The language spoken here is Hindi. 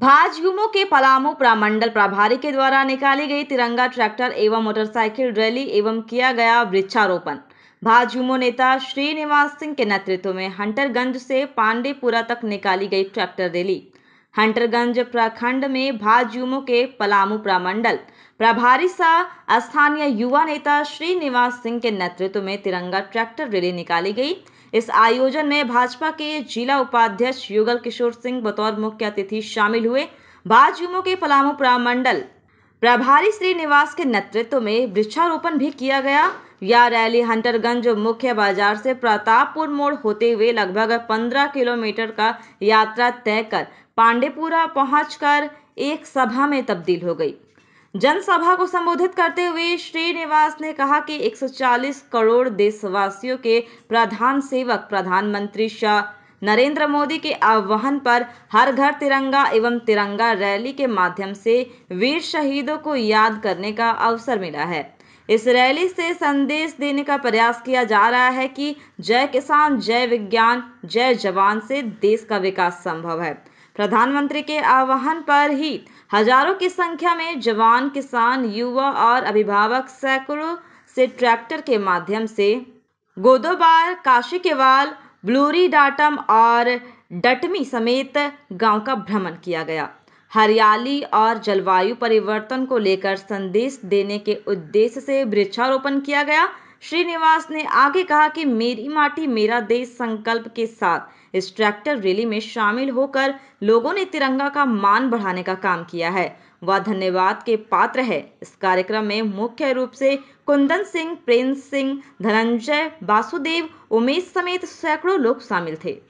भाजयुमो के पलामू प्रमंडल प्रभारी के द्वारा निकाली गई तिरंगा ट्रैक्टर एवं मोटरसाइकिल रैली एवं किया गया वृक्षारोपण भाजयुमो नेता श्रीनिवास सिंह के नेतृत्व में हंटरगंज से पांडेपुरा तक निकाली गई ट्रैक्टर रैली हंटरगंज प्रखंड में भाजयुमो के पलामू प्रमंडल प्रभारी सा स्थानीय युवा नेता श्रीनिवास सिंह के नेतृत्व में तिरंगा ट्रैक्टर रैली निकाली गई इस आयोजन में भाजपा के जिला उपाध्यक्ष युगल किशोर सिंह बतौर मुख्य अतिथि शामिल हुए भाजयुमो के पलामू प्रमंडल प्रभारी श्रीनिवास के नेतृत्व में वृक्षारोपण भी किया गया यह रैली हंटरगंज मुख्य बाजार से प्रतापपुर मोड़ होते हुए लगभग 15 किलोमीटर का यात्रा तय कर पांडेपुरा पहुंचकर एक सभा में तब्दील हो गई जनसभा को संबोधित करते हुए श्रीनिवास ने कहा कि 140 करोड़ देशवासियों के प्रधान सेवक प्रधानमंत्री शाह नरेंद्र मोदी के आह्वान पर हर घर तिरंगा एवं तिरंगा रैली के माध्यम से वीर शहीदों को याद करने का अवसर मिला है इस रैली से संदेश देने का प्रयास किया जा रहा है कि जय किसान जय विज्ञान जय जवान से देश का विकास संभव है प्रधानमंत्री के आह्वान पर ही हजारों की संख्या में जवान किसान युवा और अभिभावक सैकड़ों से ट्रैक्टर के माध्यम से गोदोबार काशी केवाल ब्लूरी डाटम और डटमी समेत गांव का भ्रमण किया गया हरियाली और जलवायु परिवर्तन को लेकर संदेश देने के उद्देश्य से वृक्षारोपण किया गया श्रीनिवास ने आगे कहा कि मेरी माटी मेरा देश संकल्प के साथ इस ट्रैक्टर रैली में शामिल होकर लोगों ने तिरंगा का मान बढ़ाने का काम किया है वह धन्यवाद के पात्र है इस कार्यक्रम में मुख्य रूप से कुंदन सिंह प्रेम सिंह धनंजय वासुदेव उमेश समेत सैकड़ों लोग शामिल थे